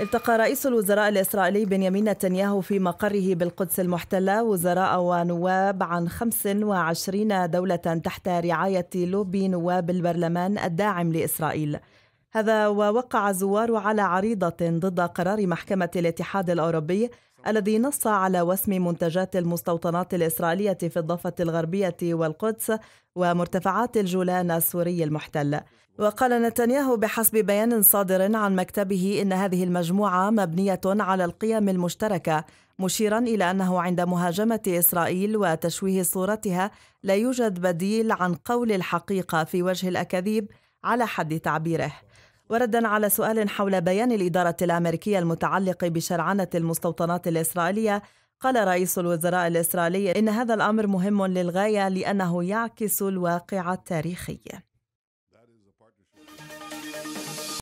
التقى رئيس الوزراء الإسرائيلي بنيامين نتنياهو في مقره بالقدس المحتلة وزراء ونواب عن 25 دولة تحت رعاية لوبي نواب البرلمان الداعم لإسرائيل هذا ووقع الزوار على عريضة ضد قرار محكمة الاتحاد الأوروبي الذي نص على وسم منتجات المستوطنات الإسرائيلية في الضفة الغربية والقدس ومرتفعات الجولان السوري المحتل وقال نتنياهو بحسب بيان صادر عن مكتبه إن هذه المجموعة مبنية على القيم المشتركة مشيرا إلى أنه عند مهاجمة إسرائيل وتشويه صورتها لا يوجد بديل عن قول الحقيقة في وجه الأكاذيب على حد تعبيره وردا على سؤال حول بيان الإدارة الأمريكية المتعلق بشرعنة المستوطنات الإسرائيلية قال رئيس الوزراء الإسرائيلي إن هذا الأمر مهم للغاية لأنه يعكس الواقع التاريخي